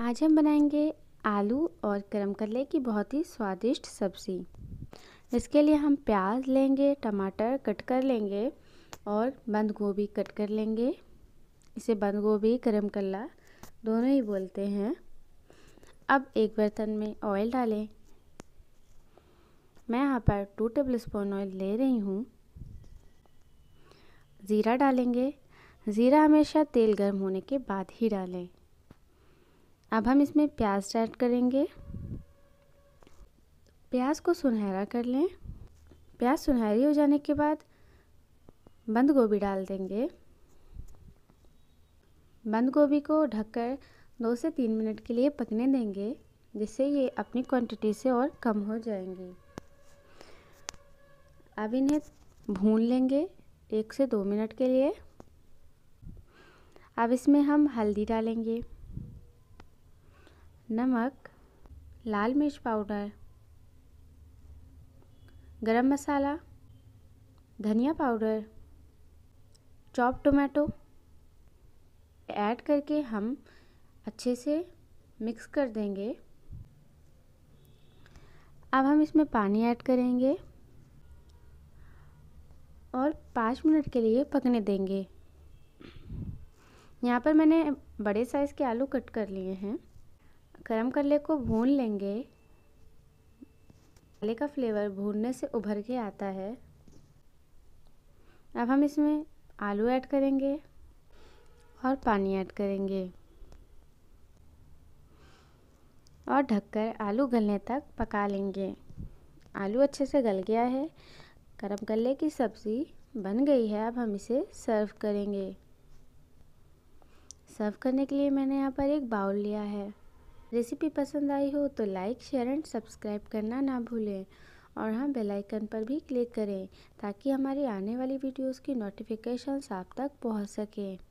आज हम बनाएंगे आलू और करम करले की बहुत ही स्वादिष्ट सब्ज़ी इसके लिए हम प्याज लेंगे टमाटर कट कर लेंगे और बंद गोभी कट कर लेंगे इसे बंद गोभी करम कल्ला दोनों ही बोलते हैं अब एक बर्तन में ऑयल डालें मैं यहाँ पर टू टेबल स्पून ऑयल ले रही हूँ ज़ीरा डालेंगे ज़ीरा हमेशा तेल गर्म होने के बाद ही डालें अब हम इसमें प्याज ऐड करेंगे प्याज को सुनहरा कर लें प्याज सुनहरी हो जाने के बाद बंद गोभी डाल देंगे बंद गोभी को ढककर दो से तीन मिनट के लिए पकने देंगे जिससे ये अपनी क्वांटिटी से और कम हो जाएंगी अब इन्हें भून लेंगे एक से दो मिनट के लिए अब इसमें हम हल्दी डालेंगे नमक लाल मिर्च पाउडर गरम मसाला धनिया पाउडर चॉप टोमेटो ऐड करके हम अच्छे से मिक्स कर देंगे अब हम इसमें पानी ऐड करेंगे और पाँच मिनट के लिए पकने देंगे यहाँ पर मैंने बड़े साइज़ के आलू कट कर लिए हैं गरम कल्ले को भून लेंगे मसाले का फ्लेवर भूनने से उभर के आता है अब हम इसमें आलू ऐड करेंगे और पानी ऐड करेंगे और ढककर आलू गलने तक पका लेंगे आलू अच्छे से गल गया है गरम गले की सब्ज़ी बन गई है अब हम इसे सर्व करेंगे सर्व करने के लिए मैंने यहाँ पर एक बाउल लिया है रेसिपी पसंद आई हो तो लाइक शेयर एंड सब्सक्राइब करना ना भूलें और हाँ बेल आइकन पर भी क्लिक करें ताकि हमारी आने वाली वीडियोस की नोटिफिकेशन आप तक पहुंच सकें